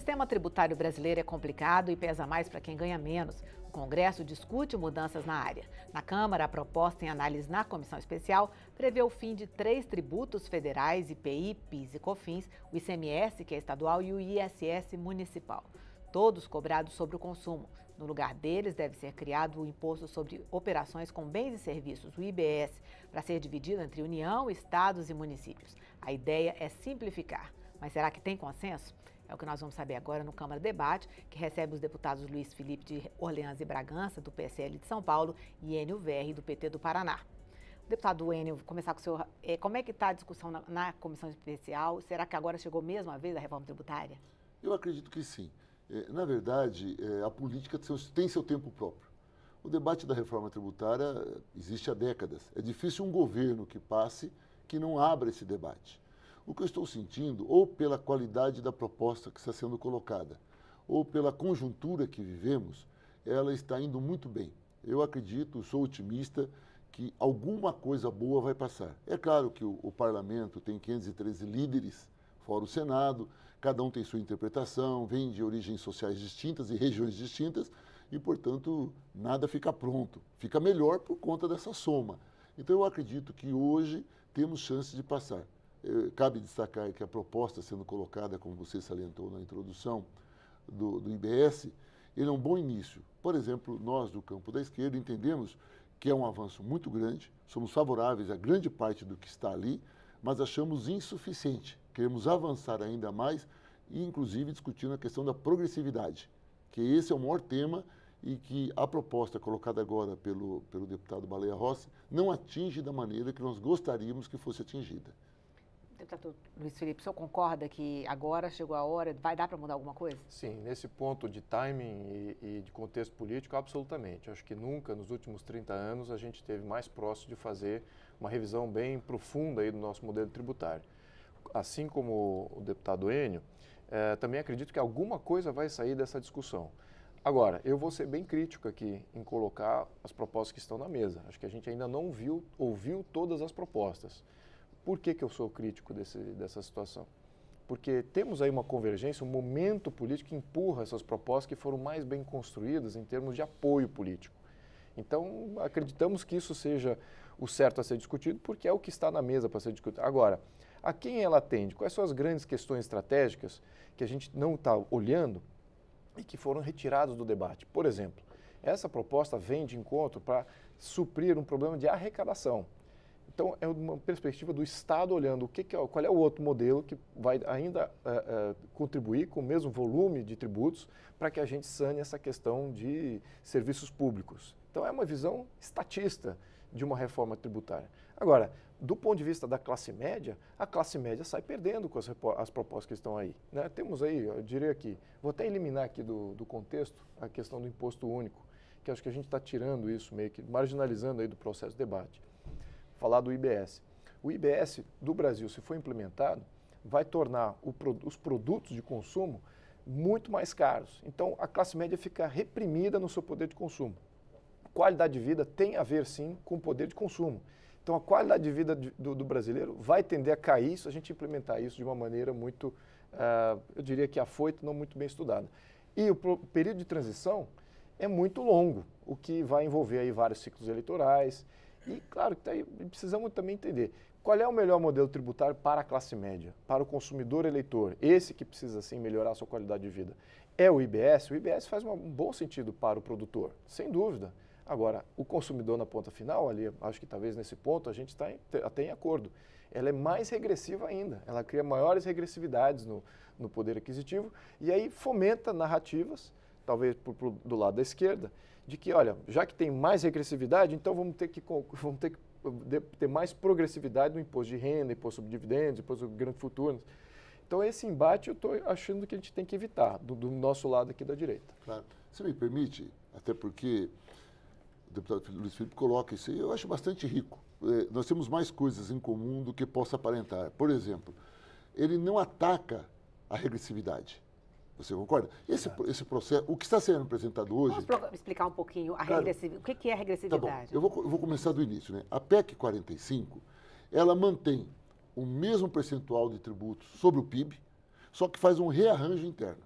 sistema tributário brasileiro é complicado e pesa mais para quem ganha menos. O Congresso discute mudanças na área. Na Câmara, a proposta em análise na comissão especial prevê o fim de três tributos federais: IPI, PIS e COFINS, o ICMS, que é estadual, e o ISS municipal todos cobrados sobre o consumo. No lugar deles, deve ser criado o Imposto sobre Operações com Bens e Serviços, o IBS, para ser dividido entre União, estados e municípios. A ideia é simplificar. Mas será que tem consenso? É o que nós vamos saber agora no Câmara Debate, que recebe os deputados Luiz Felipe de Orleans e Bragança, do PSL de São Paulo, e Enio VR, do PT do Paraná. Deputado Enio, começar com o senhor. É, como é que está a discussão na, na, comissão especial? Será que agora chegou mesmo a vez da reforma tributária? Eu acredito que sim. É, na verdade, é, a política tem seu tempo próprio. O debate da reforma tributária existe há décadas. É difícil um governo que passe que não abra esse debate. O que eu estou sentindo, ou pela qualidade da proposta que está sendo colocada, ou pela conjuntura que vivemos, ela está indo muito bem. Eu acredito, sou otimista que alguma coisa boa vai passar. É claro que o, o, parlamento tem 513 líderes, fora o Senado, cada um tem sua interpretação, vem de origens sociais distintas e regiões distintas, e, portanto, nada fica pronto. Fica melhor por conta dessa soma. Então, eu acredito que hoje temos chance de passar. Eh, cabe destacar que a proposta sendo colocada, como você salientou na introdução, do, do IBS, ele é um bom início. Por exemplo, nós do campo da esquerda entendemos que é um avanço muito grande, somos favoráveis a grande parte do que está ali, mas achamos insuficiente. Queremos avançar ainda mais, inclusive discutindo a questão da progressividade, que esse é o maior tema e que a proposta colocada agora pelo, pelo deputado Baleia Rossi não atinge da maneira que nós gostaríamos que fosse atingida. Deputado tá Luiz Felipe, o senhor concorda que agora chegou a hora, vai dar para mudar alguma coisa? Sim, nesse ponto de timing e, e de contexto político, absolutamente. Acho que nunca nos últimos 30 anos a gente teve mais próximo de fazer uma revisão bem profunda aí do nosso modelo tributário. Assim como o deputado Enio, eh, também acredito que alguma coisa vai sair dessa discussão. Agora, eu vou ser bem crítico aqui em colocar as propostas que estão na mesa. Acho que a gente ainda não viu, ouviu todas as propostas. Por que, que eu sou crítico desse, dessa situação? Porque temos aí uma convergência, um momento político que empurra essas propostas que foram mais bem construídas em termos de apoio político. Então, acreditamos que isso seja o certo a ser discutido, porque é o que está na mesa para ser discutido. Agora, a quem ela atende? Quais são as grandes questões estratégicas que a gente não está olhando e que foram retiradas do debate? Por exemplo, essa proposta vem de encontro para suprir um problema de arrecadação. Então, é uma perspectiva do Estado olhando o que, que é, qual é o outro modelo que vai ainda eh, eh, contribuir com o mesmo volume de tributos para que a gente sane essa questão de serviços públicos. Então, é uma visão estatista de uma reforma tributária. Agora, do ponto de vista da classe média, a classe média sai perdendo com as, as propostas que estão aí. Né? Temos aí, eu diria que, vou até eliminar aqui do, do contexto a questão do imposto único, que acho que a gente está tirando isso meio que, marginalizando aí do processo de debate falar do IBS. O IBS do Brasil, se for implementado, vai tornar o, os produtos de consumo muito mais caros. Então, a classe média fica reprimida no seu poder de consumo. Qualidade de vida tem a ver, sim, com o poder de consumo. Então, a qualidade de vida do, do brasileiro vai tender a cair se a gente implementar isso de uma maneira muito, uh, eu diria que afoito, não muito bem estudada. E o período de transição é muito longo, o que vai envolver aí vários ciclos eleitorais, e, claro, que tá precisamos também entender qual é o melhor modelo tributário para a classe média, para o consumidor eleitor, esse que precisa, assim melhorar a sua qualidade de vida. É o IBS? O IBS faz um bom sentido para o produtor, sem dúvida. Agora, o consumidor na ponta final, ali, acho que talvez nesse ponto a gente está até em acordo. Ela é mais regressiva ainda, ela cria maiores regressividades no, no poder aquisitivo e aí fomenta narrativas talvez por, por, do lado da esquerda, de que, olha, já que tem mais regressividade, então vamos ter que, vamos ter, que ter mais progressividade no imposto de renda, imposto sobre dividendos, imposto sobre grandes futuros, Então, esse embate eu estou achando que a gente tem que evitar, do, do, nosso lado aqui da direita. Claro. Se me permite, até porque o deputado Luiz Felipe coloca isso aí, eu acho bastante rico. É, nós temos mais coisas em comum do que possa aparentar. Por exemplo, ele não ataca a regressividade. Você concorda? Esse, esse processo, o que está sendo apresentado hoje. Vamos explicar um pouquinho a cara, o que é a tá regressividade. Tá eu, vou, eu vou começar do início. Né? A PEC 45 ela mantém o mesmo percentual de tributos sobre o PIB, só que faz um rearranjo interno.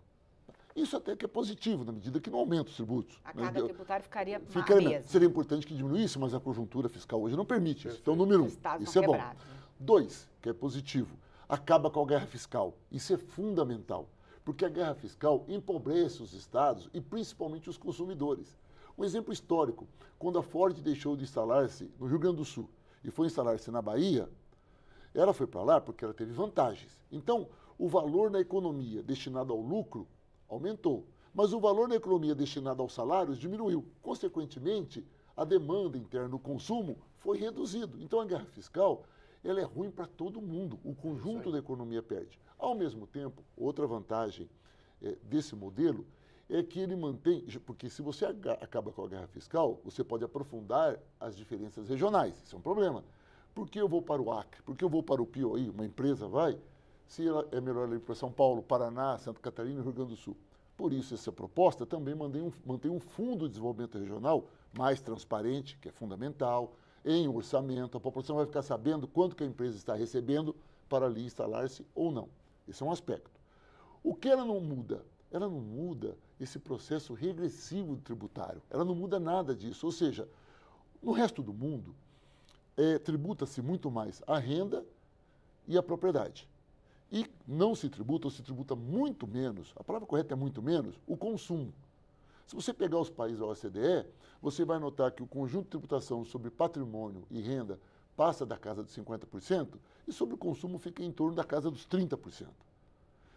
Isso até que é positivo, na medida que não aumenta os tributos. A né, cada né? ficaria, ficaria Seria importante que diminuísse, mas a conjuntura fiscal hoje não permite isso. Então, número um, isso é bom. Né? Dois, que é positivo, acaba com a guerra fiscal. Isso é fundamental porque a guerra fiscal empobrece os estados e principalmente os consumidores. Um exemplo histórico: quando a Ford deixou de instalar-se no Rio Grande do Sul e foi instalar-se na Bahia, ela foi para lá porque ela teve vantagens. Então, o valor na economia destinado ao lucro aumentou, mas o valor na economia destinado aos salários diminuiu. Consequentemente, a demanda interna, o consumo, foi reduzido. Então, a guerra fiscal ela é ruim para todo mundo. O conjunto da economia perde. Ao mesmo tempo, outra vantagem é, desse modelo é que ele mantém, porque se você acaba com a guerra fiscal, você pode aprofundar as diferenças regionais. Isso é um problema. Por que eu vou para o Acre? Por que eu vou para o Piauí? Uma empresa vai, se ela é melhor ir para São Paulo, Paraná, Santa Catarina e Rio Grande do Sul. Por isso, essa proposta também mantém um, mantém um fundo de desenvolvimento regional mais transparente, que é fundamental, em orçamento, a população vai ficar sabendo quanto que a empresa está recebendo para ali instalar-se ou não. Esse é um aspecto. O que ela não muda? Ela não muda esse processo regressivo tributário. Ela não muda nada disso. Ou seja, no resto do mundo, é, tributa-se muito mais a renda e a propriedade. E não se tributa, ou se tributa muito menos, a palavra correta é muito menos, o consumo. Se você pegar os países da OCDE, você vai notar que o conjunto de tributação sobre patrimônio e renda passa da casa dos 50% e sobre o consumo fica em torno da casa dos 30%.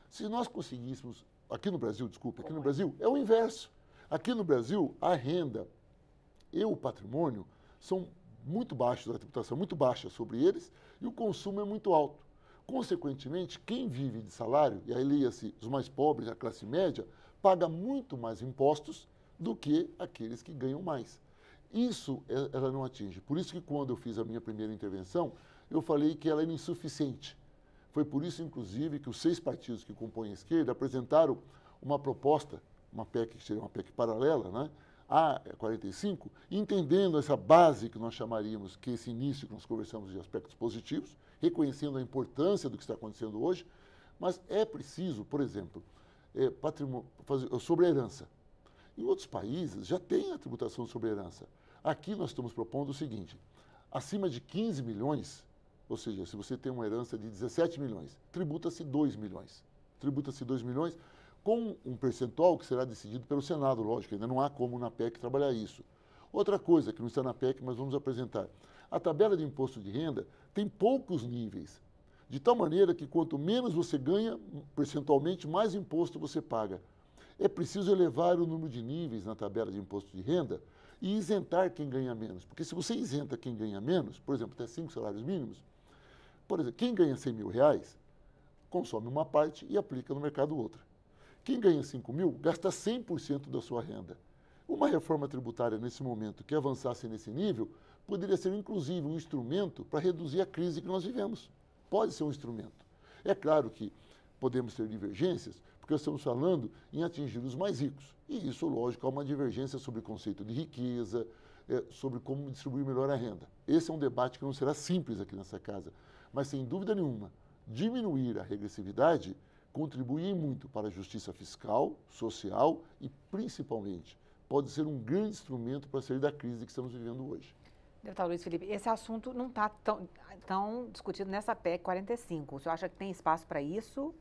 Se nós conseguíssemos, aqui no Brasil, desculpe, aqui no é? Brasil, é o inverso. Aqui no Brasil, a renda e o patrimônio são muito baixos, a tributação é muito baixa sobre eles e o consumo é muito alto. Consequentemente, quem vive de salário, e aí leia-se os mais pobres, a classe média, paga muito mais impostos do que aqueles que ganham mais. Isso é, ela não atinge. Por isso que quando eu fiz a minha primeira intervenção, eu falei que ela era insuficiente. Foi por isso, inclusive, que os seis partidos que compõem a esquerda apresentaram uma proposta, uma PEC que seria uma PEC paralela, né? a 45, entendendo essa base que nós chamaríamos, que é esse início que nós conversamos de aspectos positivos, reconhecendo a importância do que está acontecendo hoje, mas é preciso, por exemplo, é, patrimônio, é, sobre a herança. Em outros países já tem a tributação sobre a herança. Aqui nós estamos propondo o seguinte: acima de 15 milhões, ou seja, se você tem uma herança de 17 milhões, tributa-se 2 milhões. Tributa-se 2 milhões com um percentual que será decidido pelo Senado, lógico, ainda não há como na PEC trabalhar isso. Outra coisa que não está na PEC, mas vamos apresentar. A tabela de imposto de renda tem poucos níveis. De tal maneira que quanto menos você ganha, percentualmente, mais imposto você paga. É preciso elevar o número de níveis na tabela de imposto de renda e isentar quem ganha menos. Porque se você isenta quem ganha menos, por exemplo, até cinco salários mínimos, por exemplo, quem ganha 100 mil reais consome uma parte e aplica no mercado outra. Quem ganha 5 mil gasta 100% da sua renda. Uma reforma tributária nesse momento que avançasse nesse nível poderia ser, inclusive, um instrumento para reduzir a crise que nós vivemos. Pode ser um instrumento. É claro que podemos ter divergências, porque estamos falando em atingir os mais ricos. E isso, lógico, é uma divergência sobre o conceito de riqueza, é, sobre como distribuir melhor a renda. Esse é um debate que não será simples aqui nessa casa, mas sem dúvida nenhuma, diminuir a regressividade contribui muito para a justiça fiscal, social e, principalmente, pode ser um grande instrumento para sair da crise que estamos vivendo hoje. Deputado Luiz Felipe, esse assunto não está tão, tão discutido nessa PEC 45. O senhor acha que tem espaço para isso?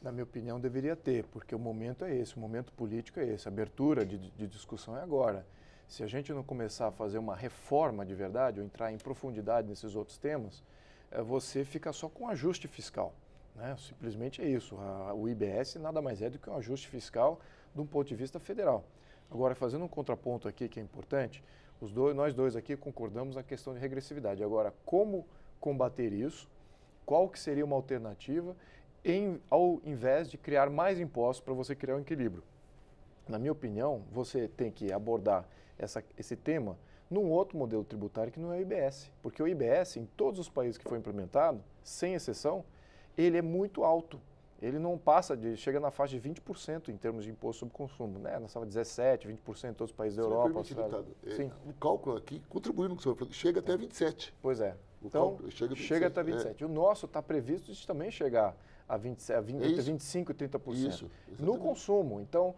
Na minha opinião, deveria ter, porque o momento é esse, o momento político é esse, a abertura de, de discussão é agora. Se a gente não começar a fazer uma reforma de verdade, ou entrar em profundidade nesses outros temas, é, você fica só com ajuste fiscal. Né? Simplesmente é isso. A, o IBS nada mais é do que um ajuste fiscal de um ponto de vista federal. Agora, fazendo um contraponto aqui que é importante, os dois, nós dois aqui concordamos na questão de regressividade. Agora, como combater isso? Qual que seria uma alternativa em, ao invés de criar mais impostos para você criar um equilíbrio? Na minha opinião, você tem que abordar essa, esse tema num outro modelo tributário que não é o IBS. Porque o IBS, em todos os países que foi implementado, sem exceção, ele é muito alto ele não passa de, chega na faixa de 20% em termos de imposto sobre consumo, né? Nós estamos 17, 20% em todos os países da é Europa. Permite, deputado, é, Sim. O cálculo aqui, contribuindo com o senhor, chega até 27. Pois é. O então, chega, chega até 27. É. O nosso está previsto de também chegar a, 27 a 20, é 25 30%. Isso, exatamente. no consumo. Então,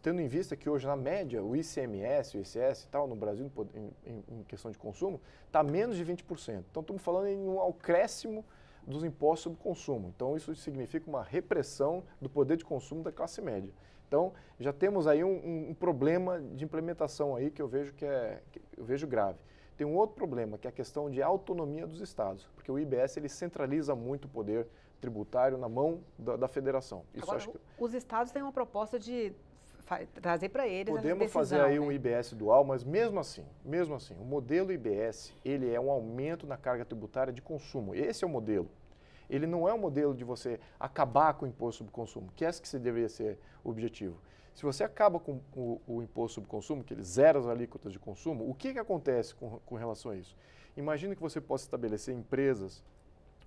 tendo em vista que hoje, na média, o ICMS, o ICS e tal, no Brasil, em, em, questão de consumo, está menos de 20%. Então, estamos falando em um acréscimo dos impostos sobre consumo. Então, isso significa uma repressão do poder de consumo da classe média. Então, já temos aí um, um problema de implementação aí que eu vejo que é que eu vejo grave. Tem um outro problema, que é a questão de autonomia dos estados, porque o IBS ele centraliza muito o poder tributário na mão da, da federação. Isso Agora, acho que... Os estados têm uma proposta de trazer para eles Podemos decisão, fazer aí né? um IBS dual, mas mesmo assim, mesmo assim, o modelo IBS, ele é um aumento na carga tributária de consumo. Esse é o modelo. Ele não é um modelo de você acabar com o imposto sobre consumo, que é esse que você deveria ser o objetivo. Se você acaba com o, o imposto sobre consumo, que ele zera as alíquotas de consumo, o que, que acontece com, com relação a isso? Imagina que você possa estabelecer empresas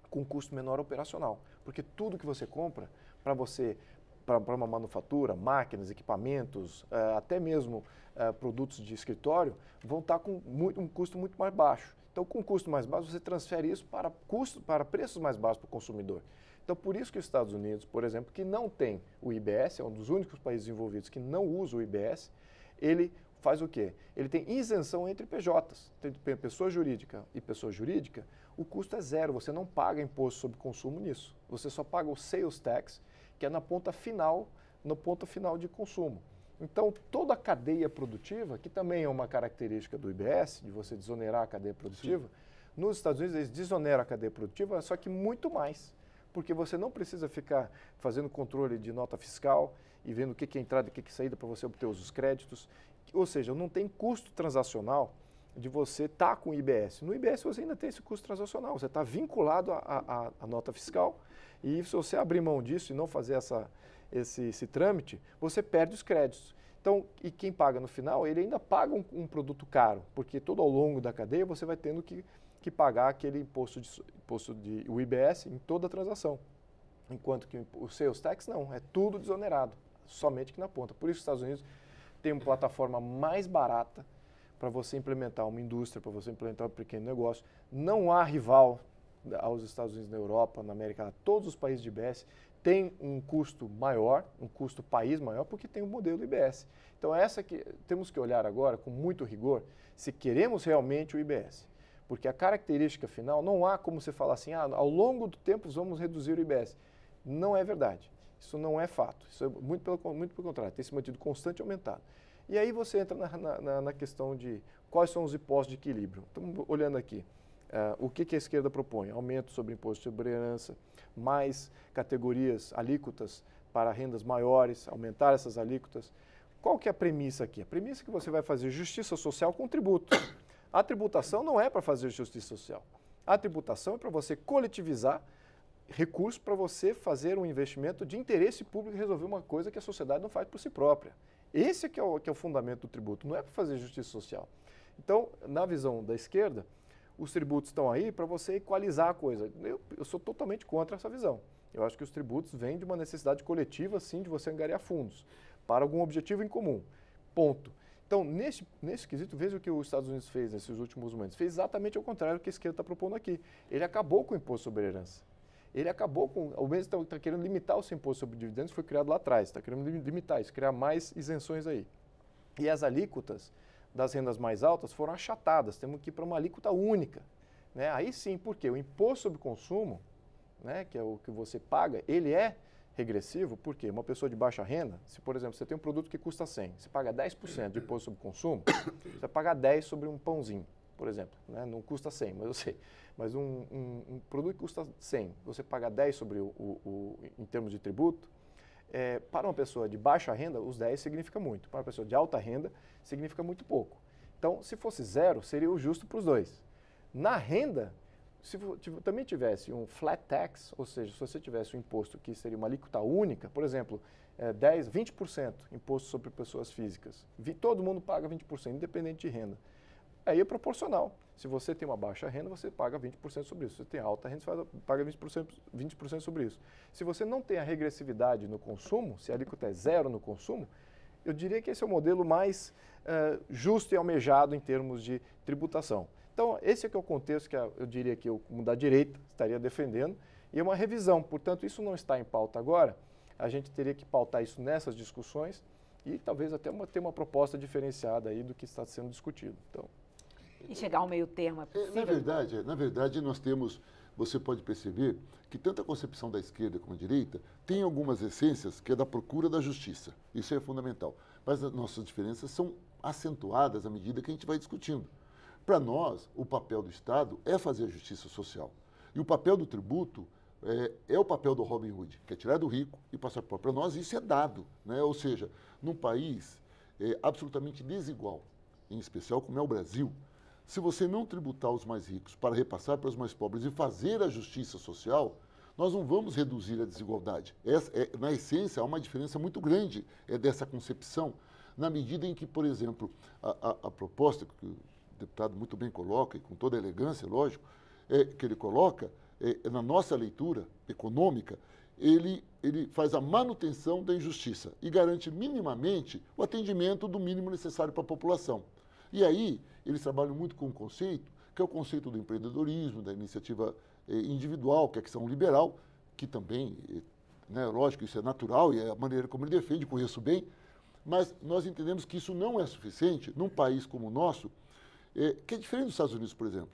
com custo menor operacional, porque tudo que você compra para você para uma manufatura, máquinas, equipamentos, eh, até mesmo eh, produtos de escritório, vão estar tá com muito, um custo muito mais baixo. Então, com custo mais baixo, você transfere isso para, custo, para preços mais baixos para o consumidor. Então, por isso que os Estados Unidos, por exemplo, que não tem o IBS, é um dos únicos países envolvidos que não usa o IBS, ele faz o quê? Ele tem isenção entre PJs, entre pessoa jurídica e pessoa jurídica, o custo é zero, você não paga imposto sobre consumo nisso. Você só paga o sales tax, que é na ponta final, no ponto final de consumo. Então, toda a cadeia produtiva, que também é uma característica do IBS, de você desonerar a cadeia produtiva, Sim. nos Estados Unidos eles desoneram a cadeia produtiva, só que muito mais. Porque você não precisa ficar fazendo controle de nota fiscal e vendo o que é entrada e o que é saída para você obter os créditos. Ou seja, não tem custo transacional de você estar tá com o IBS. No IBS você ainda tem esse custo transacional, você está vinculado à nota fiscal e se você abrir mão disso e não fazer essa, esse, esse trâmite, você perde os créditos. Então, e quem paga no final, ele ainda paga um, um, produto caro, porque todo ao longo da cadeia você vai tendo que, que pagar aquele imposto de, imposto de o IBS em toda a transação. Enquanto que o sales tax não, é tudo desonerado, somente que na ponta. Por isso os Estados Unidos tem uma plataforma mais barata para você implementar uma indústria, para você implementar um pequeno negócio. Não há rival aos Estados Unidos na Europa, na América, todos os países de IBS tem um custo maior, um custo país maior, porque tem o um modelo IBS. Então, essa que temos que olhar agora com muito rigor se queremos realmente o IBS. Porque a característica final, não há como você falar assim, ah, ao longo do tempo vamos reduzir o IBS. Não é verdade. Isso não é fato. Isso é muito, pelo, muito pelo contrário, tem se mantido constante e aumentado. E aí você entra na, na, na questão de quais são os impostos de equilíbrio. Estamos olhando aqui. Uh, o que, que, a esquerda propõe? Aumento sobre imposto sobre herança, mais categorias, alíquotas para rendas maiores, aumentar essas alíquotas. Qual que é a premissa aqui? A premissa é que você vai fazer justiça social com tributo. A tributação não é para fazer justiça social. A tributação é para você coletivizar recursos para você fazer um investimento de interesse público e resolver uma coisa que a sociedade não faz por si própria. Esse é que é o, que é o fundamento do tributo, não é para fazer justiça social. Então, na visão da esquerda, os tributos estão aí para você equalizar a coisa. Eu, eu, sou totalmente contra essa visão. Eu acho que os tributos vêm de uma necessidade coletiva, sim, de você angariar fundos para algum objetivo em comum. Ponto. Então, nesse, nesse quesito, veja o que os Estados Unidos fez nesses últimos momentos. Fez exatamente o contrário do que a esquerda está propondo aqui. Ele acabou com o imposto sobre herança. Ele acabou com. O mesmo está tá querendo limitar o seu imposto sobre dividendos, foi criado lá atrás. Está querendo limitar isso, criar mais isenções aí. E as alíquotas das rendas mais altas foram achatadas, temos que ir para uma alíquota única. Né? Aí sim, porque o imposto sobre consumo, né, que é o que você paga, ele é regressivo, porque uma pessoa de baixa renda, se por exemplo você tem um produto que custa 100, você paga 10% de imposto sobre consumo, você vai pagar 10 sobre um pãozinho, por exemplo. Né? Não custa 100, mas eu sei. Mas um, um, um produto que custa 100, você paga 10 sobre o, o, o em termos de tributo, é, para uma pessoa de baixa renda, os 10 significa muito. Para uma pessoa de alta renda, significa muito pouco. Então, se fosse zero, seria o justo para os dois. Na renda, se também tivesse um flat tax, ou seja, se você tivesse um imposto que seria uma alíquota única, por exemplo, é 10, 20% imposto sobre pessoas físicas, todo mundo paga 20%, independente de renda. Aí é proporcional. Se você tem uma baixa renda, você paga 20% sobre isso. Se você tem alta renda, você paga 20%, 20 sobre isso. Se você não tem a regressividade no consumo, se a alíquota é zero no consumo, eu diria que esse é o modelo mais uh, justo e almejado em termos de tributação. Então, esse é que é o contexto que eu diria que eu, como da direita, estaria defendendo, e é uma revisão. Portanto, isso não está em pauta agora. A gente teria que pautar isso nessas discussões e talvez até uma, ter uma proposta diferenciada aí do que está sendo discutido. Então, e chegar ao meio termo. É, é possível? Na verdade, é, na verdade, nós temos, você pode perceber que tanto a concepção da esquerda como da direita tem algumas essências que é da procura da justiça. Isso é fundamental. Mas as nossas diferenças são acentuadas à medida que a gente vai discutindo. Para nós, o papel do Estado é fazer a justiça social. E o papel do tributo é, é, o papel do Robin Hood, que é tirar do rico e passar para Para nós isso é dado, né? ou seja, num país é, absolutamente desigual, em especial como é o Brasil, se você não tributar os mais ricos para repassar para os mais pobres e fazer a justiça social, nós não vamos reduzir a desigualdade. é, na essência, há uma diferença muito grande é, dessa concepção, na medida em que, por exemplo, a, a, a proposta que o deputado muito bem coloca, e com toda a elegância, lógico, é, que ele coloca, é, na nossa leitura econômica, ele, ele faz a manutenção da injustiça e garante minimamente o atendimento do mínimo necessário para a população. E aí, eles trabalham muito com um conceito, que é o conceito do empreendedorismo, da iniciativa eh, individual, que é a questão liberal, que também, eh, né, lógico, isso é natural e é a maneira como ele defende, conheço bem, mas nós entendemos que isso não é suficiente num país como o nosso, eh, que é diferente dos Estados Unidos, por exemplo.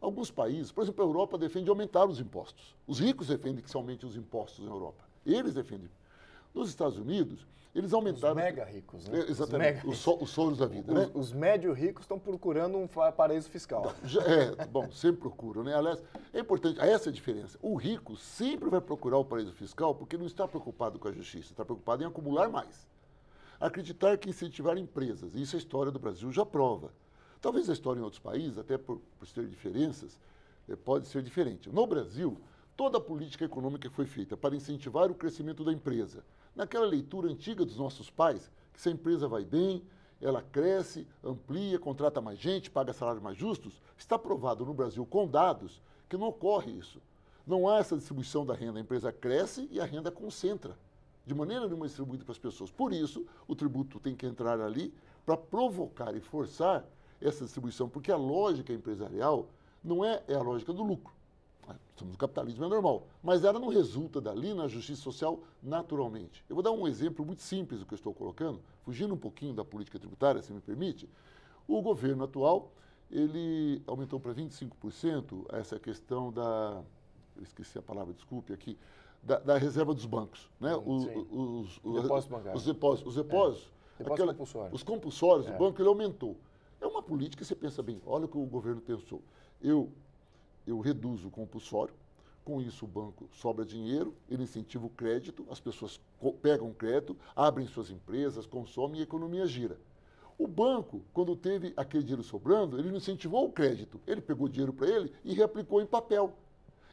Alguns países, por exemplo, a Europa defende aumentar os impostos. Os ricos defendem que se aumente os impostos na Europa. Eles defendem nos Estados Unidos, eles aumentaram. Os mega ricos, né? É, exatamente. Os, sonhos os da vida. Os, né? os médio ricos estão procurando um paraíso fiscal. Já, é, bom, sempre procuram, né? Aliás, é importante, essa é a diferença. O rico sempre vai procurar o paraíso fiscal porque não está preocupado com a justiça, está preocupado em acumular mais. Acreditar que incentivar empresas, isso a história do Brasil já prova. Talvez a história em outros países, até por, por ter diferenças, é, pode ser diferente. No Brasil, toda a política econômica foi feita para incentivar o crescimento da empresa naquela leitura antiga dos nossos pais, que se a empresa vai bem, ela cresce, amplia, contrata mais gente, paga salários mais justos, está provado no Brasil com dados que não ocorre isso. Não há essa distribuição da renda. A empresa cresce e a renda concentra. De maneira nenhuma distribuída para as pessoas. Por isso, o tributo tem que entrar ali para provocar e forçar essa distribuição, porque a lógica empresarial não é, é a lógica do lucro somos no capitalismo, é normal. Mas ela não resulta dali na justiça social naturalmente. Eu vou dar um exemplo muito simples do que eu estou colocando, fugindo um pouquinho da política tributária, se me permite. O governo atual, ele aumentou para 25% essa questão da. Eu esqueci a palavra, desculpe aqui. Da, da reserva dos bancos. Né? Hum, os, os, os, depósito bancário. os é. depósitos. Os depósitos. É. aquela, compulsório. Os compulsórios é. do banco, ele aumentou. É uma política você pensa bem, olha o que o governo pensou. Eu eu reduzo o compulsório, com isso o banco sobra dinheiro, ele incentiva o crédito, as pessoas pegam crédito, abrem suas empresas, consomem e a economia gira. O banco, quando teve aquele dinheiro sobrando, ele não incentivou o crédito, ele pegou dinheiro para ele e reaplicou em papel.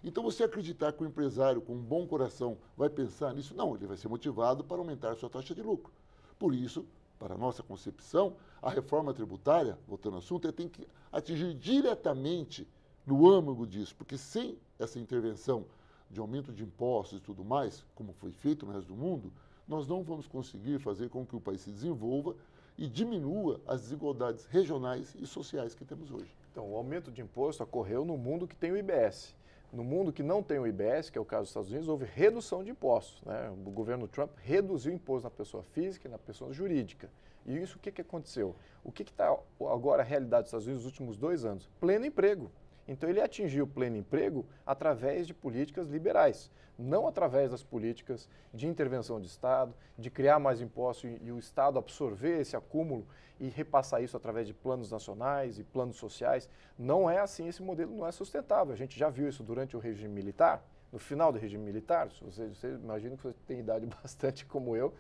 Então, você acreditar que o empresário com um bom coração vai pensar nisso? Não, ele vai ser motivado para aumentar a sua taxa de lucro. Por isso, para nossa concepção, a reforma tributária, voltando ao assunto, é tem que atingir diretamente no âmago disso, porque sem essa intervenção de aumento de impostos e tudo mais, como foi feito no resto do mundo, nós não vamos conseguir fazer com que o país se desenvolva e diminua as desigualdades regionais e sociais que temos hoje. Então, o aumento de imposto ocorreu no mundo que tem o IBS. No mundo que não tem o IBS, que é o caso dos Estados Unidos, houve redução de impostos. Né? O governo Trump reduziu o imposto na pessoa física e na pessoa jurídica. E isso o que, que aconteceu? O que está agora a realidade dos Estados Unidos nos últimos dois anos? Pleno emprego. Então ele atingiu o pleno emprego através de políticas liberais, não através das políticas de intervenção de Estado, de criar mais impostos e o Estado absorver esse acúmulo e repassar isso através de planos nacionais e planos sociais. Não é assim, esse modelo não é sustentável. A gente já viu isso durante o regime militar, no final do regime militar, você, você imagina que você tem idade bastante como eu,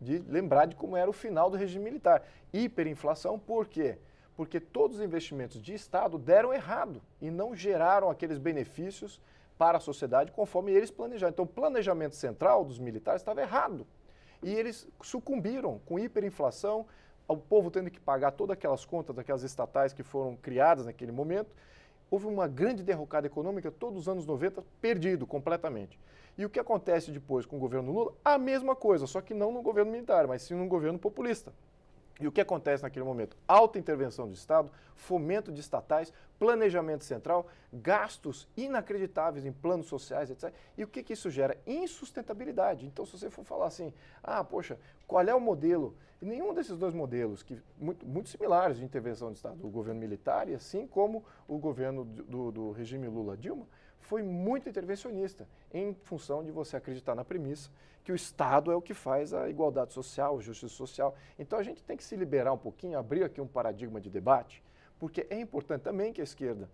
de lembrar de como era o final do regime militar. Hiperinflação, por quê? porque todos os investimentos de Estado deram errado e não geraram aqueles benefícios para a sociedade conforme eles planejaram. Então, o planejamento central dos militares estava errado. E eles sucumbiram com hiperinflação, o povo tendo que pagar todas aquelas contas daquelas estatais que foram criadas naquele momento. Houve uma grande derrocada econômica, todos os anos 90, perdido completamente. E o que acontece depois com o governo Lula? A mesma coisa, só que não no governo militar, mas sim no governo populista. E o que acontece naquele momento? Alta intervenção do Estado, fomento de estatais, planejamento central, gastos inacreditáveis em planos sociais, etc. E o que, que isso gera? Insustentabilidade. Então, se você for falar assim, ah, poxa, qual é o modelo? E nenhum desses dois modelos, que muito, muito similares de intervenção do Estado, o governo militar e assim como o governo do, do regime Lula-Dilma, foi muito intervencionista, em função de você acreditar na premissa que o Estado é o que faz a igualdade social, a justiça social. Então a gente tem que se liberar um pouquinho, abrir aqui um paradigma de debate, porque é importante também que a esquerda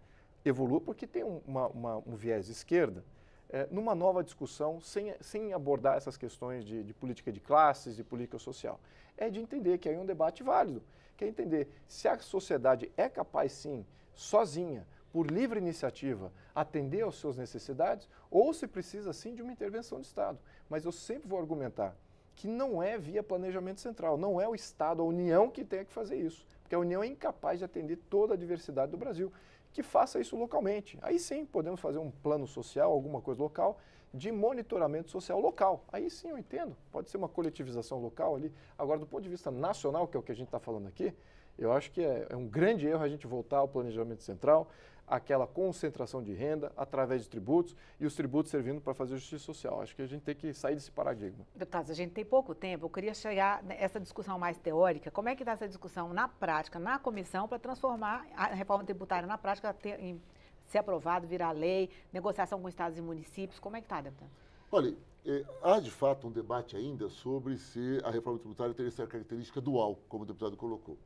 evolua, porque tem uma, uma, um viés de esquerda, é, numa nova discussão, sem, sem abordar essas questões de, de política de classes, de política social. É de entender que aí é um debate válido, que é entender se a sociedade é capaz, sim, sozinha, por livre iniciativa, atender às suas necessidades, ou se precisa sim de uma intervenção de Estado. Mas eu sempre vou argumentar que não é via planejamento central, não é o Estado, a União que tem que fazer isso, porque a União é incapaz de atender toda a diversidade do Brasil. Que faça isso localmente. Aí sim, podemos fazer um plano social, alguma coisa local, de monitoramento social local. Aí sim eu entendo, pode ser uma coletivização local ali. Agora, do ponto de vista nacional, que é o que a gente está falando aqui, eu acho que é, é um grande erro a gente voltar ao planejamento central, aquela concentração de renda através de tributos e os tributos servindo para fazer justiça social. Acho que a gente tem que sair desse paradigma. Deputados, a gente tem pouco tempo. Eu queria chegar nessa discussão mais teórica. Como é que está essa discussão na prática, na comissão, para transformar a reforma tributária na prática, ter, em, ser aprovado, virar lei, negociação com estados e municípios? Como é que está, deputado? Olha, é, há de fato um debate ainda sobre se a reforma tributária teria essa característica dual, como o deputado colocou.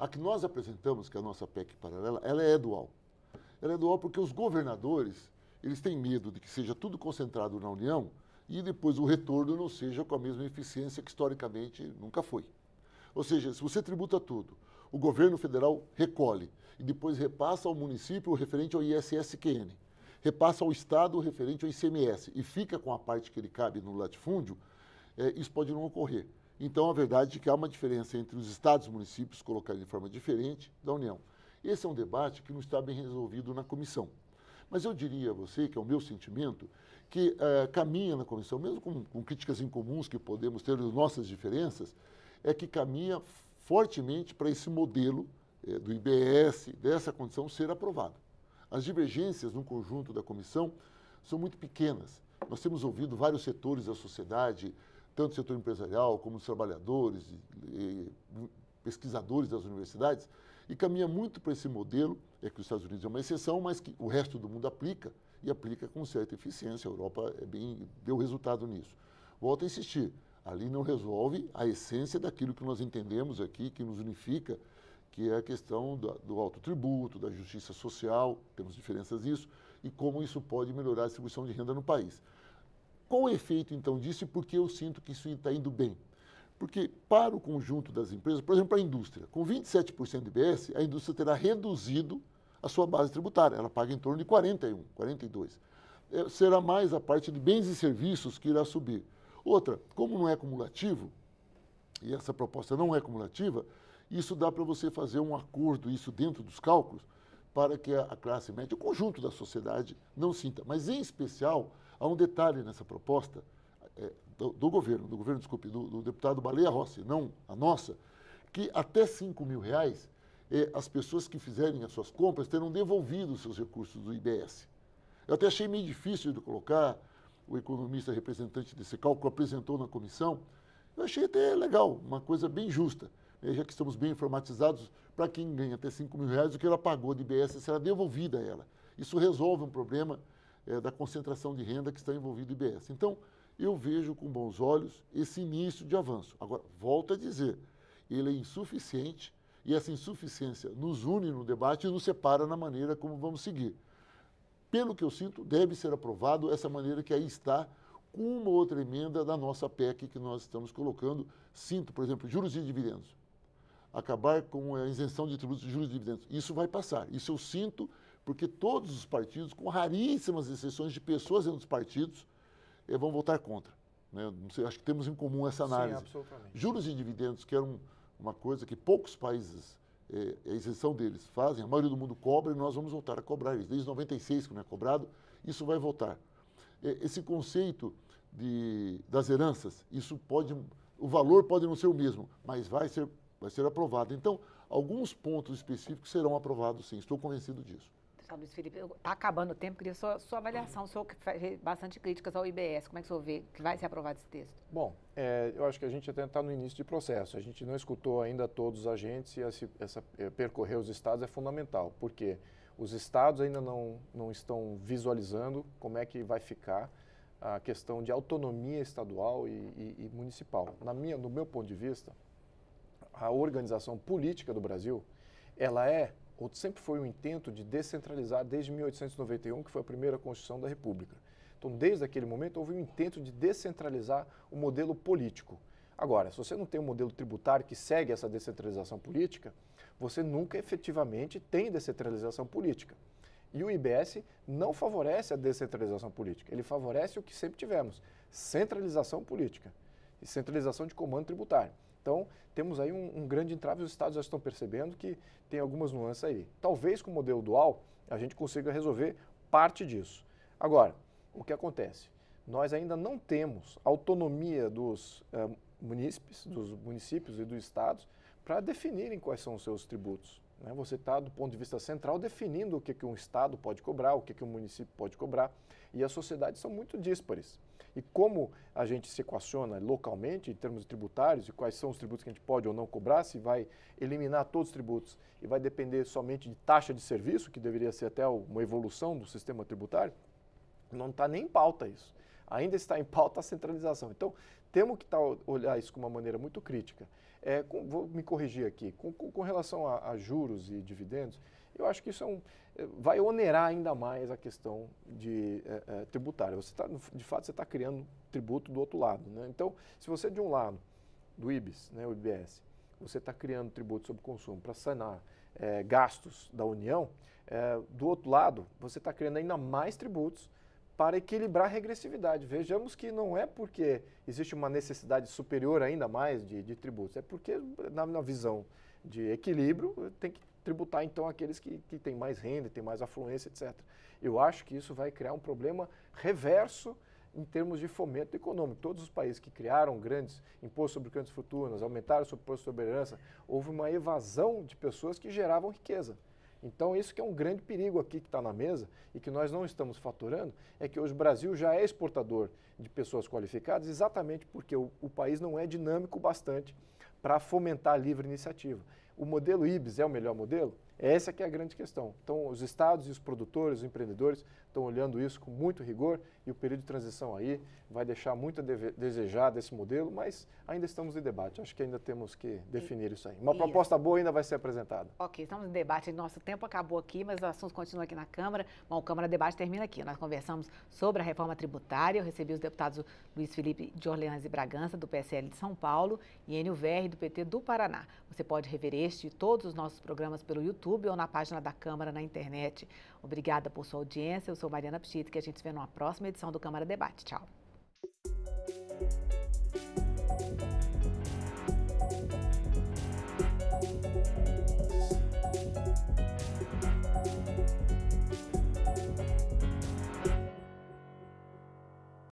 A que nós apresentamos, que é a nossa PEC paralela, ela é dual. Ela é dual porque os governadores, eles têm medo de que seja tudo concentrado na União e depois o retorno não seja com a mesma eficiência que historicamente nunca foi. Ou seja, se você tributa tudo, o governo federal recolhe e depois repassa ao município o referente ao ISSQN, repassa ao Estado o referente ao ICMS e fica com a parte que lhe cabe no latifúndio, é, isso pode não ocorrer. Então, a verdade é que há uma diferença entre os estados e municípios colocarem de forma diferente da União. Esse é um debate que não está bem resolvido na comissão. Mas eu diria a você, que é o meu sentimento, que uh, caminha na comissão, mesmo com, com, críticas incomuns que podemos ter, das nossas diferenças, é que caminha fortemente para esse modelo eh, do IBS, dessa condição, ser aprovado. As divergências no conjunto da comissão são muito pequenas. Nós temos ouvido vários setores da sociedade, tanto o setor empresarial como os trabalhadores e, e pesquisadores das universidades, e caminha muito para esse modelo, é que os Estados Unidos é uma exceção, mas que o resto do mundo aplica, e aplica com certa eficiência. A Europa é bem, deu resultado nisso. Volto a insistir, ali não resolve a essência daquilo que nós entendemos aqui, que nos unifica, que é a questão do, do tributo, da justiça social, temos diferenças nisso, e como isso pode melhorar a distribuição de renda no país. Qual o efeito, então, disso e por que eu sinto que isso está indo bem? Porque para o conjunto das empresas, por exemplo, a indústria, com 27% de IBS, a indústria terá reduzido a sua base tributária. Ela paga em torno de 41, 42. É, será mais a parte de bens e serviços que irá subir. Outra, como não é cumulativo, e essa proposta não é cumulativa, isso dá para você fazer um acordo, isso dentro dos cálculos, para que a, a classe média, o conjunto da sociedade, não sinta. Mas, em especial, Há um detalhe nessa proposta é, do, do, governo, do governo, desculpe, do, do, deputado Baleia Rossi, não a nossa, que até 5 mil reais é, as pessoas que fizerem as suas compras terão devolvido os seus recursos do IBS. Eu até achei meio difícil de colocar, o economista representante desse cálculo apresentou na comissão, eu achei até legal, uma coisa bem justa. É, já que estamos bem informatizados, para quem ganha até 5 mil reais, o que ela pagou de IBS será devolvido a ela. Isso resolve um problema é, da concentração de renda que está envolvido o IBS. Então, eu vejo com bons olhos esse início de avanço. Agora, volto a dizer, ele é insuficiente e essa insuficiência nos une no debate e nos separa na maneira como vamos seguir. Pelo que eu sinto, deve ser aprovado essa maneira que aí está com uma outra emenda da nossa PEC que nós estamos colocando. Sinto, por exemplo, juros e dividendos. Acabar com a isenção de tributos de juros e dividendos. Isso vai passar. Isso eu sinto porque todos os partidos, com raríssimas exceções de pessoas dentro dos partidos, eh, vão votar contra. Né? Sei, acho que temos em comum essa análise. Sim, Juros e dividendos, que era uma coisa que poucos países, eh, a exceção deles, fazem, a maioria do mundo cobra e nós vamos voltar a cobrar isso. Desde 96 que não é cobrado, isso vai voltar. Eh, esse conceito de, das heranças, isso pode, o valor pode não ser o mesmo, mas vai ser, vai ser aprovado. Então, alguns pontos específicos serão aprovados sim, estou convencido disso a Luiz Felipe, está acabando o tempo, queria só sua avaliação, uhum. o senhor faz bastante críticas ao IBS, como é que o senhor vê que vai ser aprovado esse texto? Bom, é, eu acho que a gente até está no início de processo, a gente não escutou ainda todos os agentes e essa, essa é, percorrer os estados é fundamental, porque os estados ainda não, não estão visualizando como é que vai ficar a questão de autonomia estadual e, e, e municipal. Na minha, no meu ponto de vista, a organização política do Brasil, ela é ou sempre foi o um intento de descentralizar desde 1891, que foi a primeira Constituição da República. Então, desde aquele momento, houve um intento de descentralizar o modelo político. Agora, se você não tem um modelo tributário que segue essa descentralização política, você nunca efetivamente tem descentralização política. E o IBS não favorece a descentralização política, ele favorece o que sempre tivemos: centralização política e centralização de comando tributário. Então, temos aí um, um, grande entrave, os estados já estão percebendo que tem algumas nuances aí. Talvez com o modelo dual a gente consiga resolver parte disso. Agora, o que acontece? Nós ainda não temos autonomia dos uh, munícipes, dos municípios e dos estados para definirem quais são os seus tributos. Né? Você está, do ponto de vista central, definindo o que, que um estado pode cobrar, o que, que um município pode cobrar. E as sociedades são muito díspares e como a gente se equaciona localmente em termos tributários e quais são os tributos que a gente pode ou não cobrar, se vai eliminar todos os tributos e vai depender somente de taxa de serviço, que deveria ser até uma evolução do sistema tributário, não está nem em pauta isso. Ainda está em pauta a centralização. Então, temos que tá, olhar isso com uma maneira muito crítica. É, com, vou me corrigir aqui. Com, com, com relação a, a, juros e dividendos, eu acho que isso é um, vai onerar ainda mais a questão de é, é, tributária. Você tá, de fato, você está criando tributo do outro lado. Né? Então, se você de um lado, do IBS, né, o IBS, você está criando tributo sobre consumo para sanar é, gastos da União, é, do outro lado, você está criando ainda mais tributos para equilibrar a regressividade. Vejamos que não é porque existe uma necessidade superior ainda mais de, de tributos, é porque, na, na visão de equilíbrio, tem que tributar então aqueles que, que têm mais renda, têm mais afluência, etc. Eu acho que isso vai criar um problema reverso em termos de fomento econômico. Todos os países que criaram grandes impostos sobre grandes fortunas, aumentaram o imposto sobre herança, houve uma evasão de pessoas que geravam riqueza. Então, isso que é um grande perigo aqui que está na mesa e que nós não estamos faturando, é que hoje o Brasil já é exportador de pessoas qualificadas exatamente porque o, o país não é dinâmico bastante para fomentar a livre iniciativa o modelo IBS é o melhor modelo? Essa que é a grande questão. Então, os estados e os produtores, os empreendedores, estão olhando isso com muito rigor e o período de transição aí vai deixar muito a deve, desejar desse modelo, mas ainda estamos em debate. Acho que ainda temos que definir isso aí. Uma isso. proposta boa ainda vai ser apresentada. Ok, estamos em debate. Nosso tempo acabou aqui, mas o assunto continua aqui na Câmara. Bom, o Câmara Debate termina aqui. Nós conversamos sobre a reforma tributária. Eu recebi os deputados Luiz Felipe de Orleans e Bragança, do PSL de São Paulo, e Enio Verri, do PT do Paraná. Você pode rever este e todos os nossos programas pelo YouTube ou na página da Câmara na internet. Obrigada por sua audiência. Eu sou Mariana Pchit, que a gente se vê numa próxima edição do Câmara Debate. Tchau. Thank you.